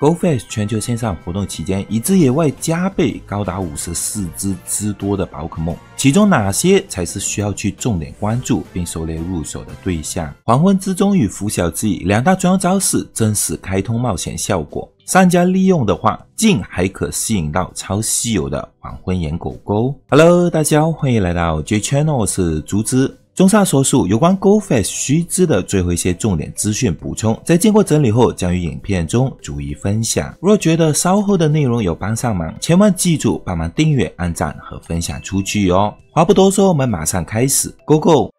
Go f a s e 全球线上活动期间，已知野外加倍高达五十四只之多的宝可梦，其中哪些才是需要去重点关注并狩猎入手的对象？黄昏之中与拂晓之翼两大主要招式，正式开通冒险效果。商家利用的话，竟还可吸引到超稀有的黄昏眼狗狗。Hello，大家欢迎来到 J Channel，我是竹子。综上所述，有关《Go Face》须知的最后一些重点资讯补充，在经过整理后，将于影片中逐一分享。若觉得稍后的内容有帮上忙，千万记住帮忙订阅、按赞和分享出去哦。话不多说，我们马上开始，Go Go！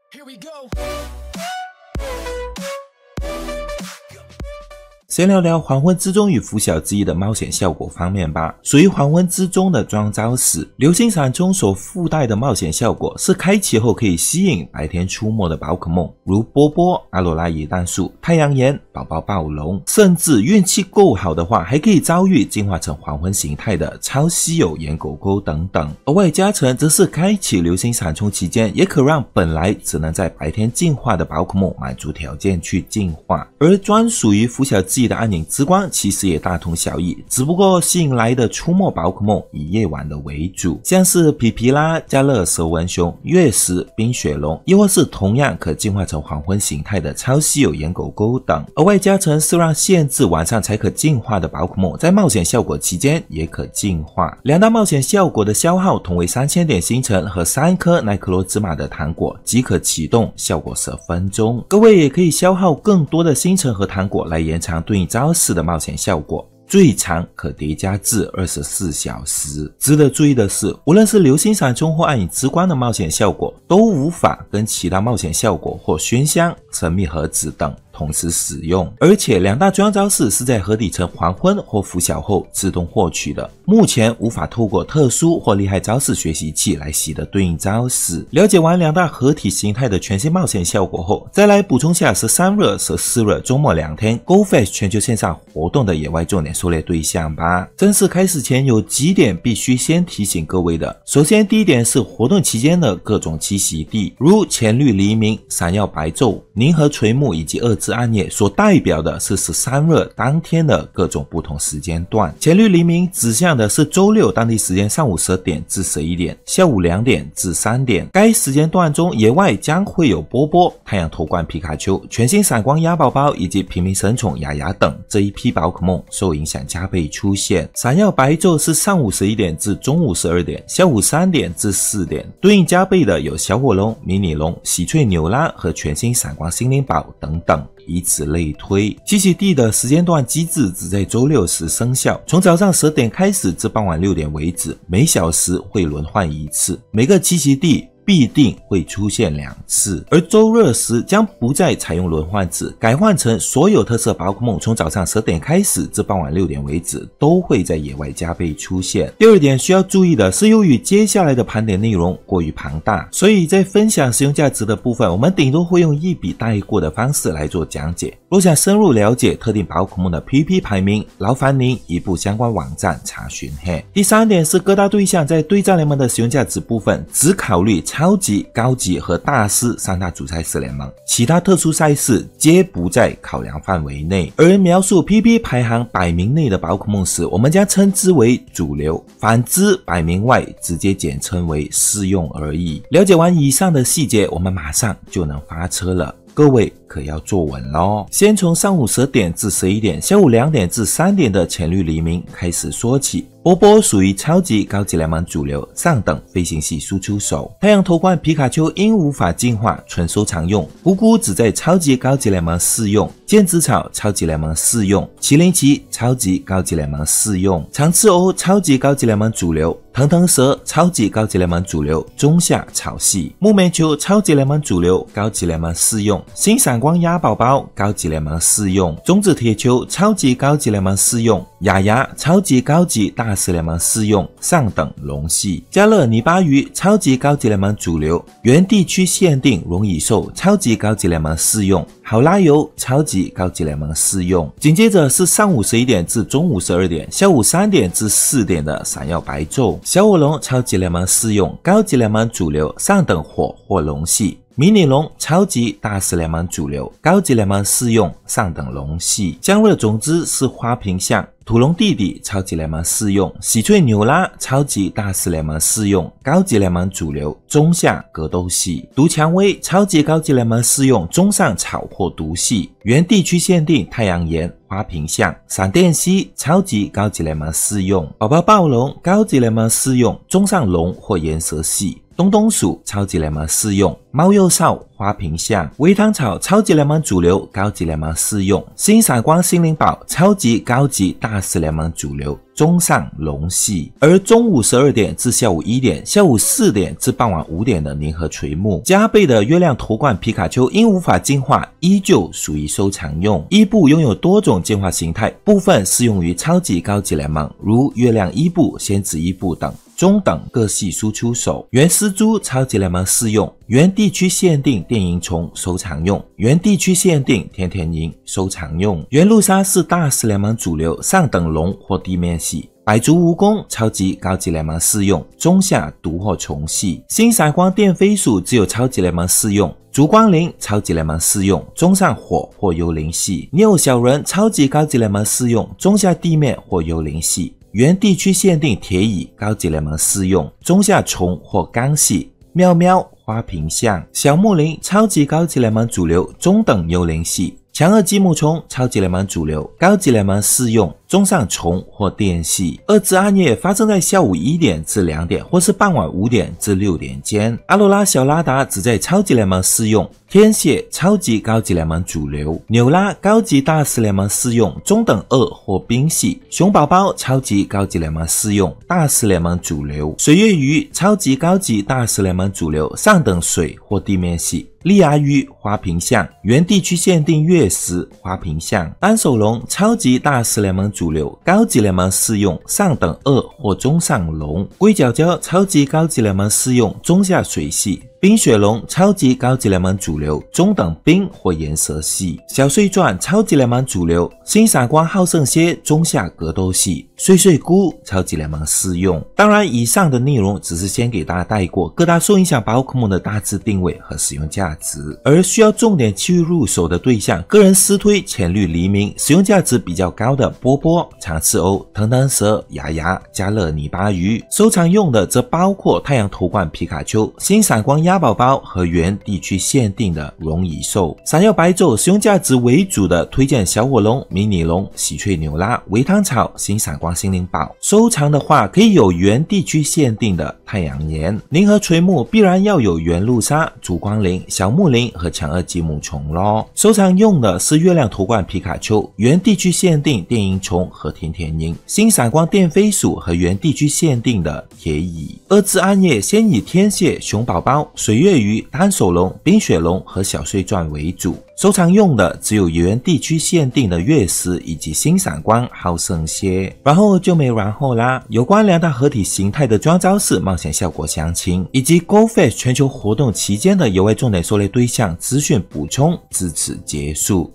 先聊聊黄昏之中与拂晓之翼的冒险效果方面吧。属于黄昏之中的装招式流星闪冲所附带的冒险效果是开启后可以吸引白天出没的宝可梦，如波波、阿罗拉野蛋树、太阳岩、宝宝暴龙，甚至运气够好的话还可以遭遇进化成黄昏形态的超稀有岩狗狗等等。额外加成则是开启流星闪冲期间，也可让本来只能在白天进化的宝可梦满足条件去进化。而专属于拂晓之翼的暗影之光其实也大同小异，只不过吸引来的出没宝可梦以夜晚的为主，像是皮皮拉、加勒、蛇纹熊、月石、冰雪龙，亦或是同样可进化成黄昏形态的超稀有岩狗狗等。额外加成是让限制晚上才可进化的宝可梦在冒险效果期间也可进化。两大冒险效果的消耗同为三千点星辰和三颗奈克洛兹玛的糖果即可启动，效果十分钟。各位也可以消耗更多的星辰和糖果来延长。对应招式的冒险效果最长可叠加至二十四小时。值得注意的是，无论是流星闪中或暗影之光的冒险效果，都无法跟其他冒险效果或熏香、神秘盒子等同时使用。而且，两大专招式是在河底成黄昏或拂晓后自动获取的。目前无法透过特殊或厉害招式学习器来习得对应招式。了解完两大合体形态的全新冒险效果后，再来补充下十三日、十四日周末两天 Go Fish 全球线上活动的野外重点狩猎对象吧。正式开始前有几点必须先提醒各位的。首先，第一点是活动期间的各种栖息地，如浅绿黎明、闪耀白昼、宁和垂暮以及二之暗夜，所代表的是十三日当天的各种不同时间段。浅绿黎明指向的是周六当地时间上午十点至十一点，下午两点至三点。该时间段中，野外将会有波波、太阳头冠、皮卡丘、全新闪光鸭宝宝以及平民神宠雅雅等这一批宝可梦受影响加倍出现。闪耀白昼是上午十一点至中午十二点，下午三点至四点，对应加倍的有小火龙、迷你龙、喜翠牛拉和全新闪光心灵宝等等。以此类推，栖息地的时间段机制只在周六时生效，从早上十点开始至傍晚六点为止，每小时会轮换一次。每个栖息地。必定会出现两次，而周日时将不再采用轮换制，改换成所有特色宝可梦从早上十点开始至傍晚六点为止，都会在野外加倍出现。第二点需要注意的是，由于接下来的盘点内容过于庞大，所以在分享使用价值的部分，我们顶多会用一笔带过的方式来做讲解。若想深入了解特定宝可梦的 PP 排名，劳烦您移步相关网站查询。嘿，第三点是各大对象在对战联盟的使用价值部分，只考虑超级、高级和大师三大主赛事联盟，其他特殊赛事皆不在考量范围内。而描述 PP 排行百名内的宝可梦时，我们将称之为主流；反之，百名外直接简称为适用而已。了解完以上的细节，我们马上就能发车了。各位可要坐稳喽！先从上午十点至十一点，下午两点至三点的浅绿黎明开始说起。波波属于超级高级联盟主流上等飞行系输出手，太阳头冠皮卡丘因无法进化，纯收藏用。咕咕只在超级高级联盟适用，剑之草超级联盟适用，麒麟旗超级高级联盟适用，长刺鸥超级高级联盟主流，腾腾蛇超级高级联盟主流中下草系，木棉球超级联盟主流，高级联盟适用，新闪光鸭宝宝高级联盟适用，种子铁球超级高级联盟适用。雅雅超级高级大师联盟试用上等龙系，加勒尼巴鱼超级高级联盟主流，原地区限定龙蚁兽超级高级联盟试用，好拉油超级高级联盟试用。紧接着是上午十一点至中午十二点，下午三点至四点的闪耀白昼小火龙超级联盟试用，高级联盟主流上等火或龙系。迷你龙超级大师联盟主流，高级联盟适用，上等龙系。姜味的种子是花瓶象土龙弟弟，超级联盟适用。喜翠纽拉超级大师联盟适用，高级联盟主流中下格斗系。毒蔷薇超级高级联盟适用，中上草或毒系。原地区限定太阳岩花瓶象闪电蜥超级高级联盟适用。宝宝暴龙高级联盟适用，中上龙或岩蛇系。东东鼠超级联盟适用，猫幼少花瓶相维糖草超级联盟主流，高级联盟适用，新闪光心灵宝超级高级大师联盟主流。中上，龙系。而中午十二点至下午一点，下午四点至傍晚五点的联合垂暮，加倍的月亮头冠皮卡丘因无法进化，依旧属于收藏用。伊布拥有多种进化形态，部分适用于超级高级联盟，如月亮伊布、仙子伊布等。中等各系输出手，原丝蛛超级联盟适用；原地区限定电影虫收藏用；原地区限定甜甜银收藏用；原露莎是大师联盟主流上等龙或地面系；百足蜈蚣超级高级联盟适用；中下毒或虫系；新闪光电飞鼠只有超级联盟适用；烛光灵超级联盟适用；中上火或幽灵系；尿小人超级高级联盟适用；中下地面或幽灵系。原地区限定铁蚁高级联盟适用，中下虫或干系喵喵花瓶象小木林超级高级联盟主流，中等幽灵系强二积木虫超级联盟主流，高级联盟适用。中上虫或电系二至暗夜发生在下午一点至两点，或是傍晚五点至六点间。阿罗拉小拉达只在超级联盟适用，天蝎超级高级联盟主流。纽拉高级大师联盟适用中等二或冰系。熊宝宝超级高级联盟适用大师联盟主流。水月鱼超级高级大师联盟主流上等水或地面系。利牙鱼花瓶象原地区限定月食花瓶象。单手龙超级大师联盟。主流高级联盟适用，上等二或中上龙；龟角胶超级高级联盟适用，中下水系。冰雪龙超级高级联盟主流中等冰或岩色系，小碎钻超级联盟主流新闪光好胜些中下格斗系，碎碎菇超级联盟适用。当然，以上的内容只是先给大家带过各大受影响宝可梦的大致定位和使用价值，而需要重点去入手的对象，个人私推浅绿黎明，使用价值比较高的波波、长刺鸥、藤藤蛇、牙牙、加勒尼巴鱼。收藏用的则包括太阳头冠皮卡丘、新闪光。鸭宝宝和原地区限定的龙蚁兽，闪耀白昼使用价值为主的推荐小火龙、迷你龙、喜翠纽拉、维汤草、新闪光心灵宝。收藏的话可以有原地区限定的太阳岩、银和垂木，必然要有原路沙、烛光林、小木林和强二级母虫咯。收藏用的是月亮图冠皮卡丘、原地区限定电鹰虫和甜甜鹰、新闪光电飞鼠和原地区限定的铁蚁。二次暗夜先以天蝎、熊宝宝。水月鱼、单手龙、冰雪龙和小碎钻为主，收藏用的只有原地区限定的月石以及新闪光，好剩些。然后就没然后啦。有关两大合体形态的装招式冒险效果详情，以及 Go f i s 全球活动期间的尤外重点狩猎对象资讯补充，至此结束。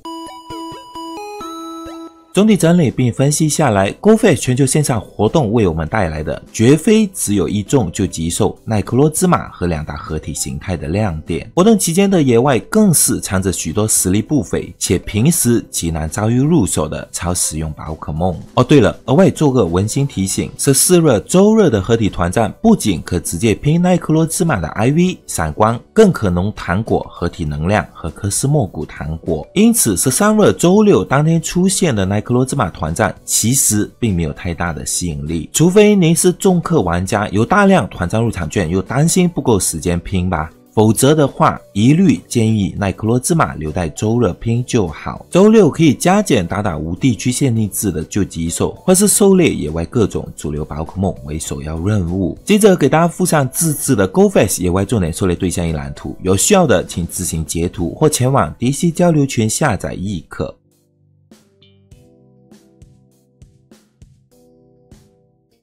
总体整理并分析下来，GoF 全球线上活动为我们带来的绝非只有一众就极售奈克洛兹玛和两大合体形态的亮点，活动期间的野外更是藏着许多实力不菲且平时极难遭遇入手的超实用宝可梦。哦对了，额外做个温馨提醒：十四日周日的合体团战不仅可直接拼奈克洛兹玛的 IV 闪光，更可能糖果合体能量和科斯莫古糖果。因此，十三日周六当天出现的奈克罗兹玛团战其实并没有太大的吸引力，除非您是重氪玩家，有大量团战入场券，又担心不够时间拼吧？否则的话，一律建议奈克罗兹玛留在周日拼就好。周六可以加减打打无地区限定制的救急兽，或是狩猎野外各种主流宝可梦为首要任务。接着给大家附上自制的 GoFast 野外重点狩猎对象一览图，有需要的请自行截图或前往 d c 交流群下载亦可。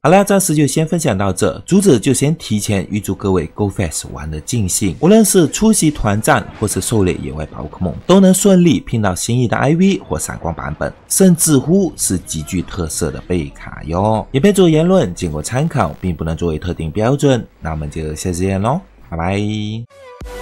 好了，暂时就先分享到这。竹子就先提前预祝各位 Go f e s t 玩的尽兴，无论是出席团战或是狩猎野外宝可梦，都能顺利拼到心仪的 IV 或闪光版本，甚至乎是极具特色的背卡哟。影片注言论仅供参考，并不能作为特定标准。那我们就下次见喽，拜拜。